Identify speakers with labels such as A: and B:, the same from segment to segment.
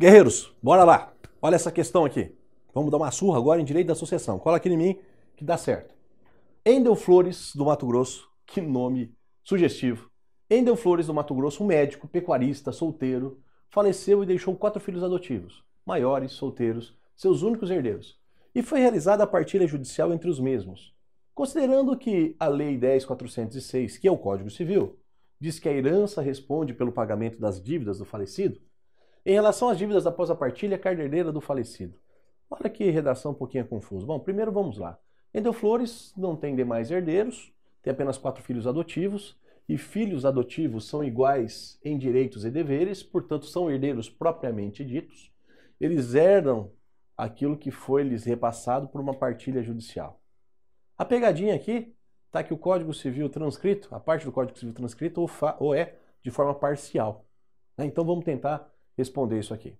A: Guerreiros, bora lá. Olha essa questão aqui. Vamos dar uma surra agora em direito da sucessão. Cola aqui em mim que dá certo. Endel Flores, do Mato Grosso, que nome sugestivo. Endel Flores, do Mato Grosso, um médico, pecuarista, solteiro, faleceu e deixou quatro filhos adotivos, maiores, solteiros, seus únicos herdeiros. E foi realizada a partilha judicial entre os mesmos. Considerando que a Lei 10.406, que é o Código Civil, diz que a herança responde pelo pagamento das dívidas do falecido, em relação às dívidas após a partilha herdeira do falecido. Olha que redação um pouquinho confusa. Bom, primeiro vamos lá. Endel Flores não tem demais herdeiros, tem apenas quatro filhos adotivos, e filhos adotivos são iguais em direitos e deveres, portanto são herdeiros propriamente ditos. Eles herdam aquilo que foi lhes repassado por uma partilha judicial. A pegadinha aqui está que o Código Civil transcrito, a parte do Código Civil transcrito, ou, ou é de forma parcial. Né? Então vamos tentar responder isso aqui.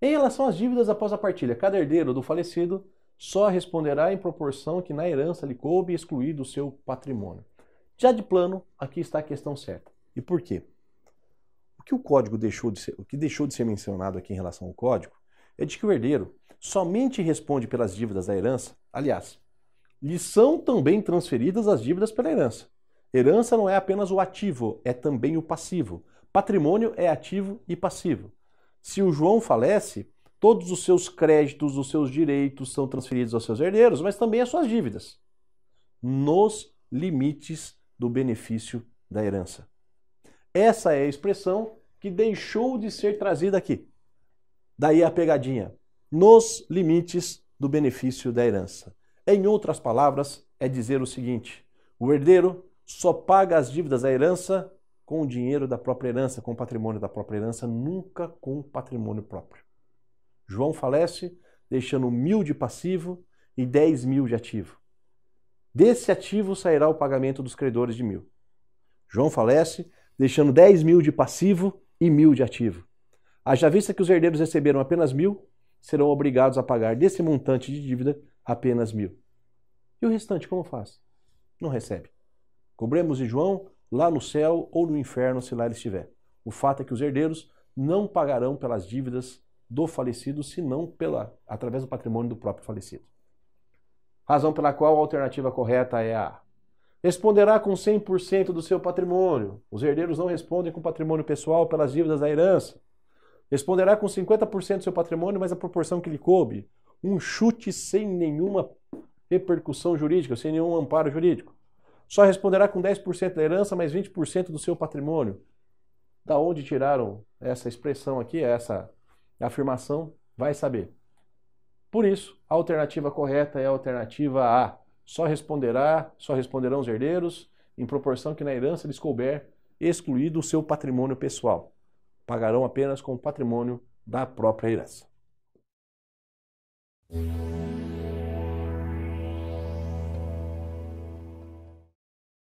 A: Em relação às dívidas após a partilha, cada herdeiro do falecido só responderá em proporção que na herança lhe coube excluído o seu patrimônio. Já de plano, aqui está a questão certa. E por quê? O que o código deixou de ser, o que deixou de ser mencionado aqui em relação ao código é de que o herdeiro somente responde pelas dívidas da herança, aliás, lhe são também transferidas as dívidas pela herança. Herança não é apenas o ativo, é também o passivo. Patrimônio é ativo e passivo. Se o João falece, todos os seus créditos, os seus direitos são transferidos aos seus herdeiros, mas também as suas dívidas, nos limites do benefício da herança. Essa é a expressão que deixou de ser trazida aqui. Daí a pegadinha. Nos limites do benefício da herança. Em outras palavras, é dizer o seguinte: o herdeiro só paga as dívidas da herança com o dinheiro da própria herança, com o patrimônio da própria herança, nunca com o patrimônio próprio. João falece deixando mil de passivo e dez mil de ativo. Desse ativo sairá o pagamento dos credores de mil. João falece deixando dez mil de passivo e mil de ativo. Haja vista que os herdeiros receberam apenas mil, serão obrigados a pagar desse montante de dívida apenas mil. E o restante como faz? Não recebe. Cobremos de João lá no céu ou no inferno, se lá ele estiver. O fato é que os herdeiros não pagarão pelas dívidas do falecido, senão pela, através do patrimônio do próprio falecido. Razão pela qual a alternativa correta é a responderá com 100% do seu patrimônio. Os herdeiros não respondem com patrimônio pessoal pelas dívidas da herança. Responderá com 50% do seu patrimônio, mas a proporção que lhe coube. Um chute sem nenhuma repercussão jurídica, sem nenhum amparo jurídico só responderá com 10% da herança, mais 20% do seu patrimônio. Da onde tiraram essa expressão aqui, essa afirmação? Vai saber. Por isso, a alternativa correta é a alternativa A. Só responderá, só responderão os herdeiros em proporção que na herança lhes couber, excluído o seu patrimônio pessoal. Pagarão apenas com o patrimônio da própria herança.